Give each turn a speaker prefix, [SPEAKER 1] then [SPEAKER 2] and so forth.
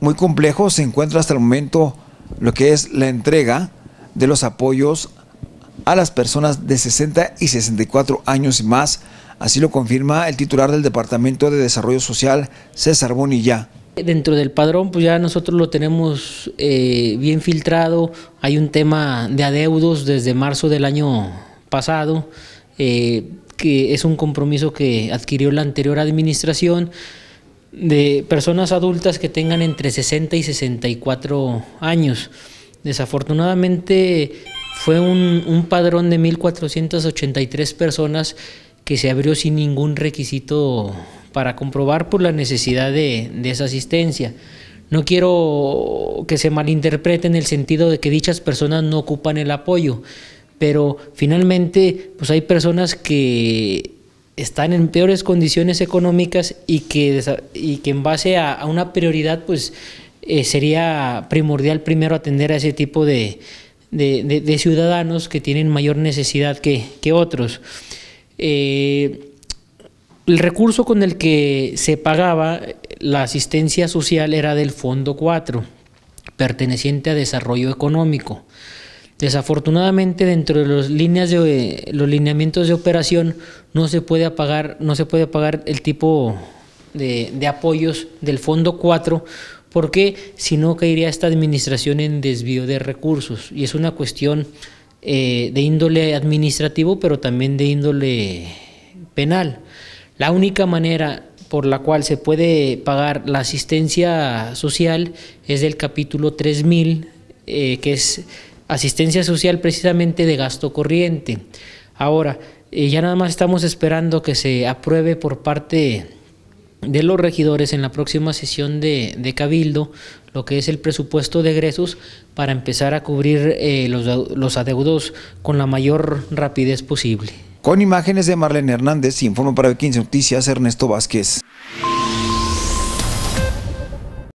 [SPEAKER 1] muy complejo se encuentra hasta el momento lo que es la entrega de los apoyos a las personas de 60 y 64 años y más. Así lo confirma el titular del Departamento de Desarrollo Social, César Bonilla.
[SPEAKER 2] Dentro del padrón, pues ya nosotros lo tenemos eh, bien filtrado. Hay un tema de adeudos desde marzo del año pasado, eh, que es un compromiso que adquirió la anterior administración de personas adultas que tengan entre 60 y 64 años. Desafortunadamente fue un, padrón de 1.483 personas que se abrió sin ningún requisito para comprobar por la necesidad de, de, esa asistencia. No quiero que se malinterprete en el sentido de que dichas personas no ocupan el apoyo, pero finalmente pues hay personas que están en peores condiciones económicas y que, y que en base a, una prioridad, pues eh, sería primordial primero atender a ese tipo de, ciudadanos que tienen mayor necesidad que, otros. Eh, el recurso con el que se pagaba la asistencia social era del Fondo 4, perteneciente a Desarrollo Económico. Desafortunadamente, dentro de los, líneas de los lineamientos de operación no se puede apagar, no se puede pagar el tipo de, apoyos del fondo 4 porque si no caería esta administración en desvío de recursos y es una cuestión eh, de índole administrativo pero también de índole penal. La única manera por la cual se puede pagar la asistencia social es del capítulo 3000 eh, que es asistencia social precisamente de gasto corriente. Ahora, eh, ya nada más estamos esperando que se apruebe por parte de los regidores en la próxima sesión de, Cabildo lo que es el presupuesto de egresos para empezar a cubrir eh, los, adeudos con la mayor rapidez
[SPEAKER 1] posible. Con imágenes de Marlene Hernández, informe para 15 Noticias Ernesto Vázquez.